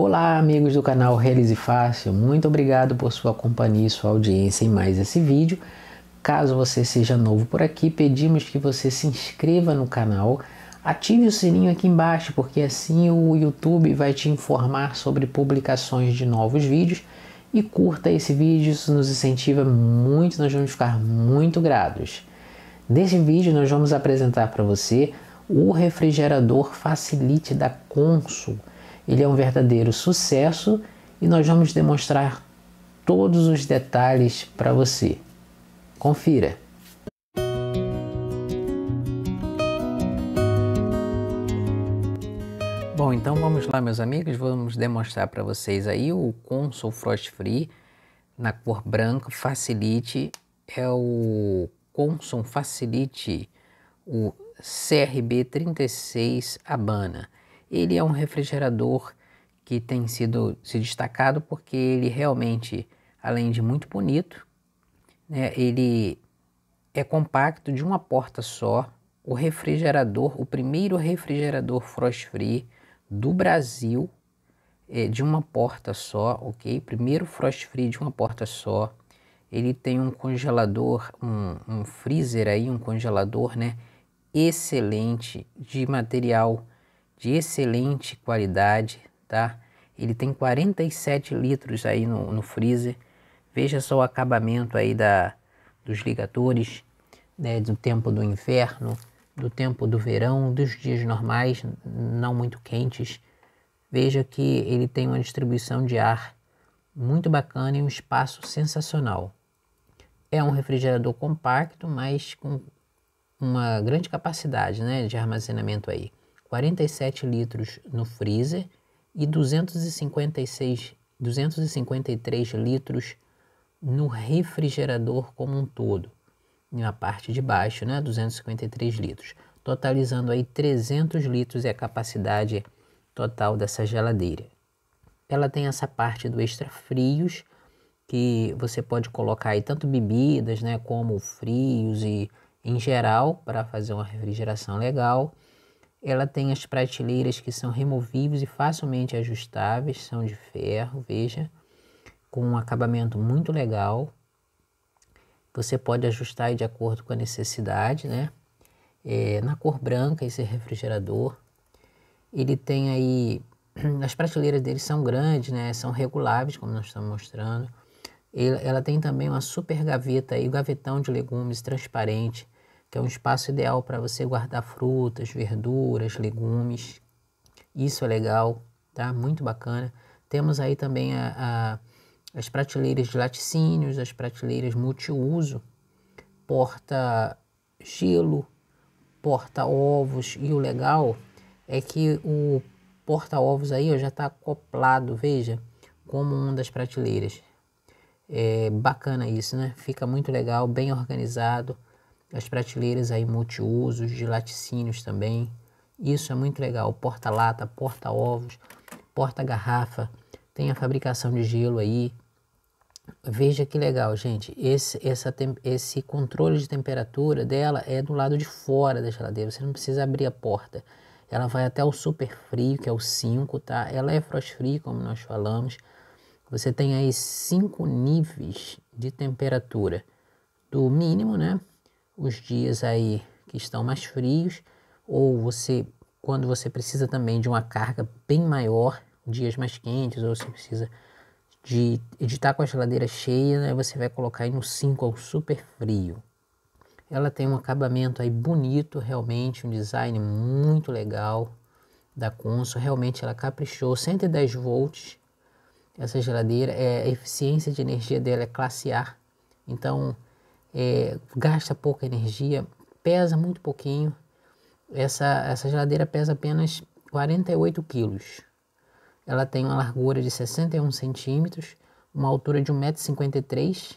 Olá, amigos do canal Realize Fácil. Muito obrigado por sua companhia e sua audiência em mais esse vídeo. Caso você seja novo por aqui, pedimos que você se inscreva no canal, ative o sininho aqui embaixo, porque assim o YouTube vai te informar sobre publicações de novos vídeos. E curta esse vídeo, isso nos incentiva muito, nós vamos ficar muito gratos. Nesse vídeo nós vamos apresentar para você o refrigerador Facilite da Consul ele é um verdadeiro sucesso e nós vamos demonstrar todos os detalhes para você. Confira! Bom, então vamos lá, meus amigos, vamos demonstrar para vocês aí o Consul Frost Free na cor branca Facilite, é o Consul Facilite, o CRB36 Habana. Ele é um refrigerador que tem sido se destacado porque ele realmente, além de muito bonito, né, ele é compacto de uma porta só. O refrigerador, o primeiro refrigerador frost free do Brasil, é de uma porta só, ok? Primeiro frost free de uma porta só. Ele tem um congelador, um, um freezer aí, um congelador, né? Excelente de material de excelente qualidade, tá? Ele tem 47 litros aí no, no freezer. Veja só o acabamento aí da, dos ligadores, né, do tempo do inverno, do tempo do verão, dos dias normais, não muito quentes. Veja que ele tem uma distribuição de ar muito bacana e um espaço sensacional. É um refrigerador compacto, mas com uma grande capacidade né, de armazenamento aí. 47 litros no freezer e 256, 253 litros no refrigerador como um todo, na parte de baixo, né, 253 litros, totalizando aí 300 litros é a capacidade total dessa geladeira. Ela tem essa parte do extra frios, que você pode colocar aí tanto bebidas, né, como frios e em geral para fazer uma refrigeração legal ela tem as prateleiras que são removíveis e facilmente ajustáveis, são de ferro, veja, com um acabamento muito legal. Você pode ajustar de acordo com a necessidade, né? É, na cor branca esse refrigerador. Ele tem aí, as prateleiras dele são grandes, né? São reguláveis, como nós estamos mostrando. ela tem também uma super gaveta e gavetão de legumes transparente que é um espaço ideal para você guardar frutas, verduras, legumes. Isso é legal, tá? Muito bacana. Temos aí também a, a, as prateleiras de laticínios, as prateleiras multiuso, porta gelo, porta ovos e o legal é que o porta ovos aí ó, já está acoplado, veja, como uma das prateleiras. É bacana isso, né? Fica muito legal, bem organizado as prateleiras aí multiusos de laticínios também. Isso é muito legal. Porta-lata, porta-ovos, porta-garrafa. Tem a fabricação de gelo aí. Veja que legal, gente. Esse, essa, esse controle de temperatura dela é do lado de fora da geladeira. Você não precisa abrir a porta. Ela vai até o super frio, que é o 5, tá? Ela é frost free, como nós falamos. Você tem aí cinco níveis de temperatura. Do mínimo, né? os dias aí que estão mais frios, ou você quando você precisa também de uma carga bem maior, dias mais quentes, ou você precisa de, editar estar com a geladeira cheia, né, você vai colocar aí no 5 ao super frio. Ela tem um acabamento aí bonito, realmente, um design muito legal da Consul, realmente ela caprichou, 110 volts, essa geladeira, é, a eficiência de energia dela é classe A, então é, gasta pouca energia, pesa muito pouquinho. Essa, essa geladeira pesa apenas 48 quilos. Ela tem uma largura de 61 centímetros, uma altura de 1,53m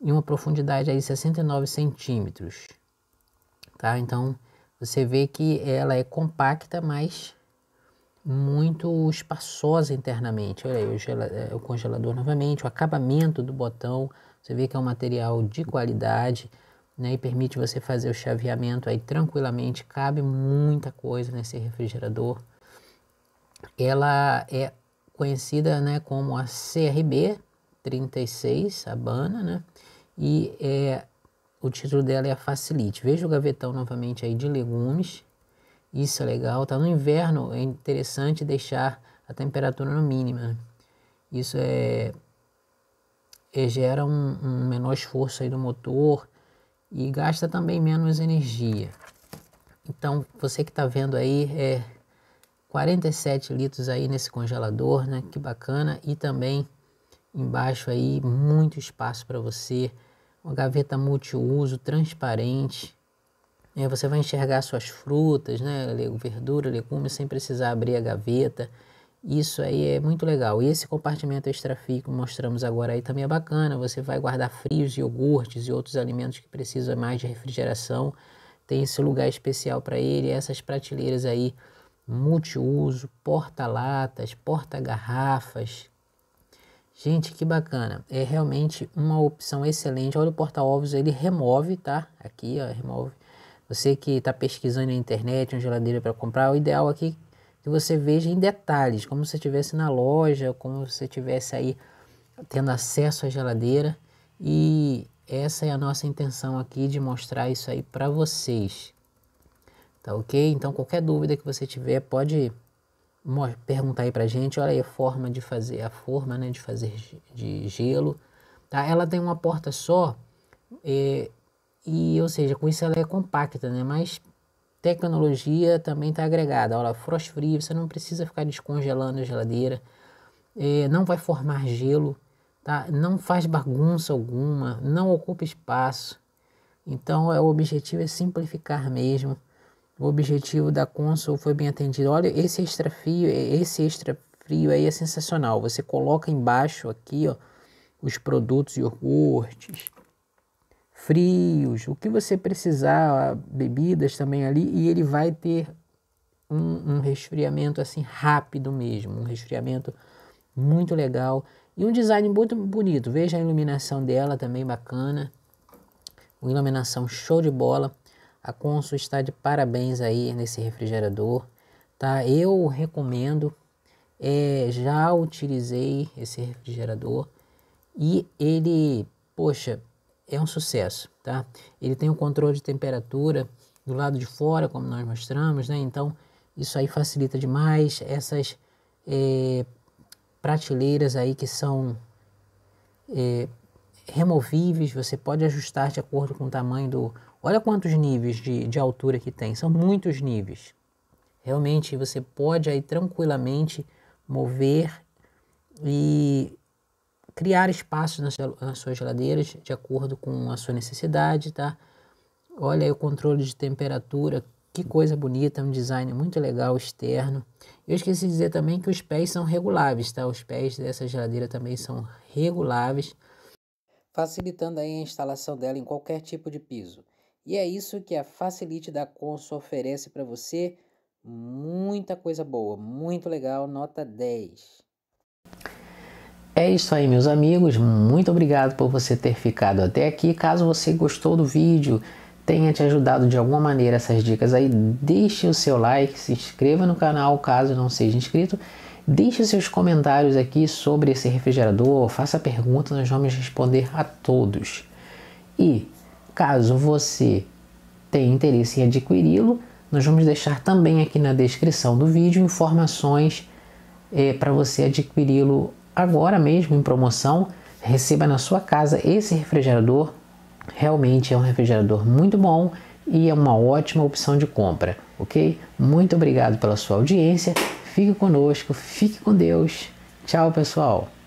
e uma profundidade aí de 69 centímetros. Tá? Então você vê que ela é compacta, mas muito espaçosa internamente. Olha aí o, é, o congelador novamente, o acabamento do botão, você vê que é um material de qualidade né, e permite você fazer o chaveamento aí tranquilamente. Cabe muita coisa nesse refrigerador. Ela é conhecida né, como a CRB 36 Habana, né? E é, o título dela é a Facilite. Veja o gavetão novamente aí de legumes. Isso é legal. Tá no inverno, é interessante deixar a temperatura no mínimo. Né. Isso é eh, gera um, um menor esforço aí do motor e gasta também menos energia. Então, você que está vendo aí, é 47 litros aí nesse congelador, né? Que bacana. E também embaixo aí, muito espaço para você. Uma gaveta multiuso, transparente. É, você vai enxergar suas frutas, né? Verdura, legumes, sem precisar abrir a gaveta. Isso aí é muito legal. E esse compartimento extrafico que mostramos agora aí também é bacana. Você vai guardar frios, iogurtes e outros alimentos que precisam mais de refrigeração. Tem esse lugar especial para ele. Essas prateleiras aí multiuso, porta-latas, porta-garrafas. Gente, que bacana. É realmente uma opção excelente. Olha o porta-ovos, ele remove, tá? Aqui, ó, remove. Você que está pesquisando na internet uma geladeira para comprar, o ideal aqui é que você veja em detalhes, como se estivesse na loja, como se estivesse aí tendo acesso à geladeira. E essa é a nossa intenção aqui de mostrar isso aí para vocês. Tá ok? Então qualquer dúvida que você tiver pode perguntar aí pra gente. Olha aí a forma de fazer, a forma né, de fazer de gelo. Tá? Ela tem uma porta só, é, e ou seja, com isso ela é compacta, né? Mas Tecnologia também está agregada. Olha, frost free, você não precisa ficar descongelando a geladeira. É, não vai formar gelo, tá? Não faz bagunça alguma, não ocupa espaço. Então, é, o objetivo é simplificar mesmo. O objetivo da console foi bem atendido. Olha, esse extra frio, é, esse extra frio aí é sensacional. Você coloca embaixo aqui, ó, os produtos iogurtes, frios, o que você precisar, bebidas também ali, e ele vai ter um, um resfriamento assim rápido mesmo, um resfriamento muito legal e um design muito bonito. Veja a iluminação dela também bacana, uma iluminação show de bola. A Consul está de parabéns aí nesse refrigerador, tá? Eu recomendo, é, já utilizei esse refrigerador e ele, poxa, é um sucesso, tá? Ele tem o um controle de temperatura do lado de fora, como nós mostramos, né? Então, isso aí facilita demais essas é, prateleiras aí que são é, removíveis, você pode ajustar de acordo com o tamanho do... Olha quantos níveis de, de altura que tem, são muitos níveis. Realmente, você pode aí tranquilamente mover e criar espaços nas, nas suas geladeiras de acordo com a sua necessidade, tá? Olha aí o controle de temperatura, que coisa bonita, um design muito legal externo. Eu esqueci de dizer também que os pés são reguláveis, tá? Os pés dessa geladeira também são reguláveis, facilitando aí a instalação dela em qualquer tipo de piso. E é isso que a Facilite da Consul oferece para você. Muita coisa boa, muito legal, nota 10. É isso aí, meus amigos. Muito obrigado por você ter ficado até aqui. Caso você gostou do vídeo, tenha te ajudado de alguma maneira essas dicas aí, deixe o seu like, se inscreva no canal caso não seja inscrito. Deixe seus comentários aqui sobre esse refrigerador, faça pergunta, nós vamos responder a todos. E caso você tenha interesse em adquiri-lo, nós vamos deixar também aqui na descrição do vídeo informações é, eh, para você adquiri-lo agora mesmo em promoção, receba na sua casa esse refrigerador. Realmente é um refrigerador muito bom e é uma ótima opção de compra, ok? Muito obrigado pela sua audiência. Fique conosco, fique com Deus. Tchau, pessoal.